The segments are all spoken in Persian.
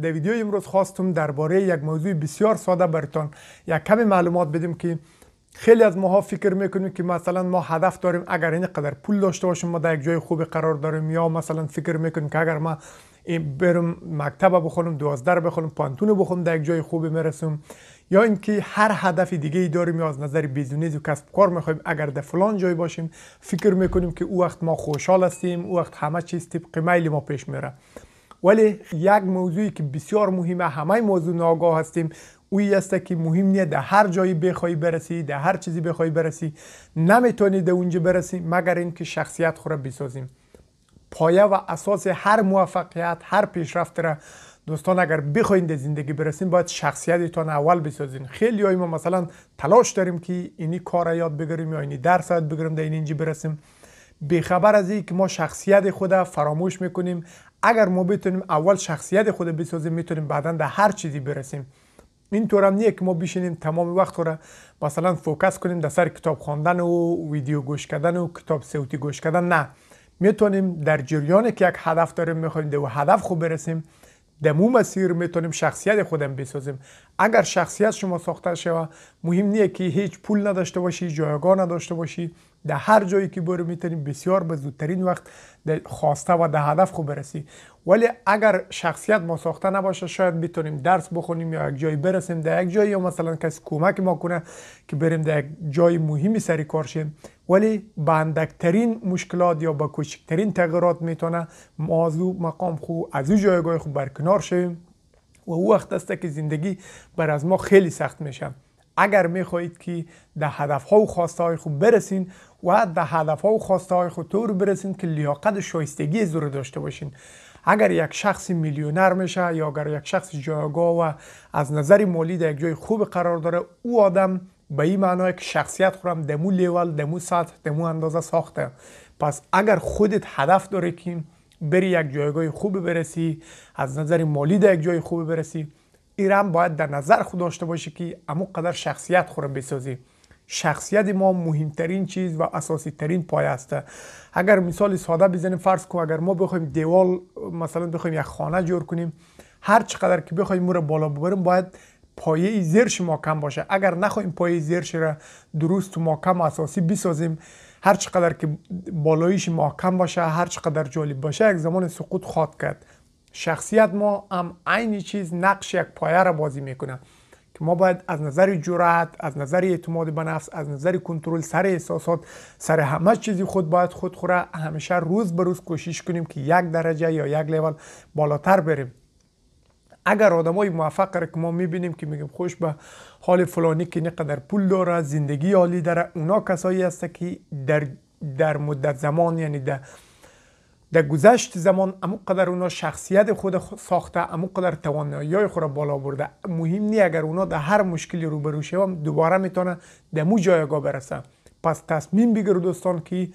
در ویدیو امروز خواستم درباره یک موضوع بسیار ساده برتون یک کمی معلومات بدیم که خیلی از ماها فکر میکنیم که مثلا ما هدف داریم اگر اینقدر پول داشته باشیم ما در یک جای خوب قرار داریم یا مثلا فکر میکنیم که اگر ما برم مکتب بخونم دوازده بخونم پانتون بخونم در یک جای خوبی میرسم یا اینکه هر هدف دیگه ای داریم یا از نظر بیزینس و کسب کار میخوایم اگر در فلان جای باشیم فکر میکنیم که او وقت ما خوشحال هستیم او وقت همه چیز طبق میل ما پیش میره ولی یک موضوعی که بسیار مهمه همه موضوع ناگاه هستیم اوی است که مهم نیه در هر جایی بخوای برسی در هر چیزی بخوای برسی نمیتونی در اونجا برسی مگر اینکه شخصیت خود بسازیم پایه و اساس هر موفقیت هر پیشرفت را دوستان اگر بخواین در زندگی برسیم باید شخصیتتان اول بسازین خیلی های ما مثلا تلاش داریم که اینی کار یاد بگیریم یا اینی درس یاد بگیریم در اینجا برسیم خبر از اینکه که ما شخصیت خود فراموش میکنیم اگر ما بتونیم اول شخصیت خود بسازیم میتونیم بعدا در هر چیزی برسیم این طور هم نیه که ما بشینیم تمام وقت را مثلا فوکس کنیم در سر کتاب خواندن و ویدیو گوش کردن و کتاب سوتی گوش کردن نه میتونیم در جریان که یک هدف داریم میخوایم و هدف خوب برسیم در مو مسیر میتونیم شخصیت خودم بسازیم اگر شخصیت شما ساخته شود مهم نیه که هیچ پول نداشته باشی جایگاه نداشته باشی در هر جایی که برو میتونی بسیار به زودترین وقت در خواسته و در هدف خوب برسی ولی اگر شخصیت ما ساخته نباشه شاید بتونیم درس بخونیم یا یک جایی برسیم در یک جایی یا مثلا کسی کمک ما کنه که بریم در یک جای مهمی سری کار شیم ولی به اندکترین مشکلات یا به کوچکترین تغییرات میتونه ما از او مقام خوب از او جایگاه خوب برکنار شویم و او وقت است که زندگی بر از ما خیلی سخت میشه اگر میخواهید که در هدف ها و خواسته های خود برسین و در هدف ها و خواسته های خود طور برسین که لیاقت و شایستگی زور داشته باشین اگر یک شخص میلیونر میشه یا اگر یک شخص جایگاه و از نظر مالی در یک جای خوب قرار داره او آدم به این معنی که شخصیت خورم دمو لیول دمو سطح دمو اندازه ساخته پس اگر خودت هدف داره که بری یک جایگاه خوب برسی از نظر مالی در یک جای خوب برسی ایران باید در نظر خود داشته باشه که امو قدر شخصیت خورم بسازی شخصیت ما مهمترین چیز و اساسی ترین پای است اگر مثال ساده بزنیم فرض کن اگر ما بخوایم دیوال مثلا بخویم یک خانه جور کنیم هر چقدر که بخوایم مورا بالا ببریم باید پایه زیرش ما کم باشه اگر نخوایم پایه زیرش را درست و محکم اساسی بسازیم هر چقدر که بالایش محکم باشه هر چقدر جالب باشه یک زمان سقوط خواهد کرد شخصیت ما هم عین چیز نقش یک پایه را بازی میکنه که ما باید از نظر جرأت از نظر اعتماد به نفس از نظر کنترل سر احساسات سر همه چیزی خود باید خود خوره همیشه روز به روز کوشش کنیم که یک درجه یا یک لول بالاتر بریم اگر آدمای موفق را که ما میبینیم که میگیم خوش به حال فلانی که نقدر پول داره زندگی عالی داره اونا کسایی هست که در در مدت زمان یعنی در در گذشت زمان امو قدر اونا شخصیت خود ساخته امو قدر توانایی خود را بالا برده مهم نی اگر اونا در هر مشکلی روبرو شوم دوباره میتونه در مو جایگاه برسه پس تصمیم بگیر دوستان که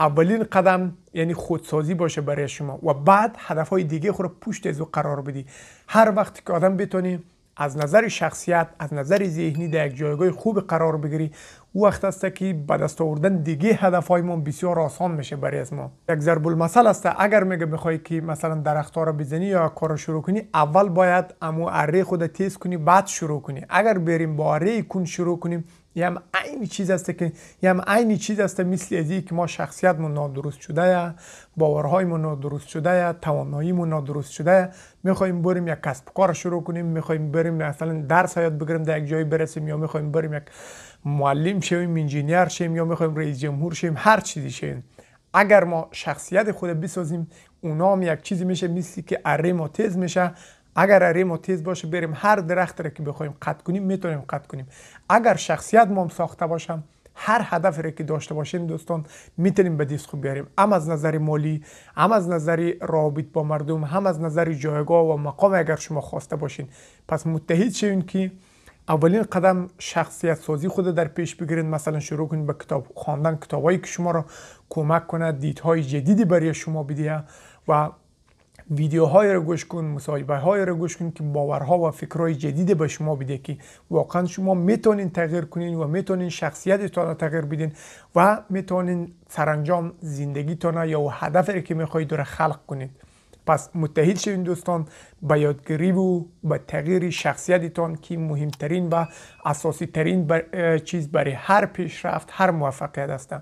اولین قدم یعنی خودسازی باشه برای شما و بعد هدف های دیگه خود را پشت از قرار بدی هر وقت که آدم بتونی از نظر شخصیت از نظر ذهنی در یک جایگاه خوب قرار بگیری او وقت است که به دست آوردن دیگه هدفهایمان بسیار آسان میشه برای از ما یک ضرب المثل است اگر میگه میخوای که مثلا ها را بزنی یا کارو شروع کنی اول باید امو اره خود تیز کنی بعد شروع کنی اگر بریم با اره کن شروع کنیم یه هم عین چیز است که یه هم عین چیز است مثل ازی که ما شخصیتمون نادرست شده یا باورهایمون نادرست شده یا تواناییمون نادرست شده میخوایم بریم یک کسب کار شروع کنیم میخوایم بریم مثلا درس حیات بگیریم در یک جایی برسیم یا میخوایم بریم یک معلم شیم شویم انجینیر شیم یا میخوایم رئیس جمهور شیم هر چیزی شیم اگر ما شخصیت خود بسازیم اونا هم یک چیزی میشه مثلی که اره ما تیز میشه اگر اره ما تیز باشه بریم هر درخت را که بخوایم قطع کنیم میتونیم قطع کنیم اگر شخصیت ما هم ساخته باشم هر هدف را که داشته باشیم دوستان میتونیم به خوب بیاریم هم از نظر مالی هم از نظر رابط با مردم هم از نظر جایگاه و مقام اگر شما خواسته باشین پس متحد شوین که اولین قدم شخصیت سازی خود در پیش بگیرید مثلا شروع کنید به کتاب خواندن کتابایی که شما را کمک کند دیدهای جدیدی برای شما بده و ویدیوهای را گوش کن مصاحبه های را گوش کن که باورها و فکرهای جدیدی به شما بده که واقعا شما میتونین تغییر کنین و میتونین شخصیتتان را تغییر بدین و میتونین سرانجام زندگیتان یا هدفی که میخواهید را خلق کنید پس متحد شوین دوستان به یادگیری و به تغییر شخصیتتان که مهمترین و اساسی ترین چیز برای هر پیشرفت هر موفقیت است.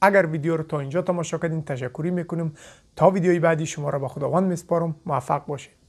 اگر ویدیو رو تا اینجا تماشا کردین تشکری میکنم. تا ویدیوی بعدی شما را به خداوند میسپارم موفق باشید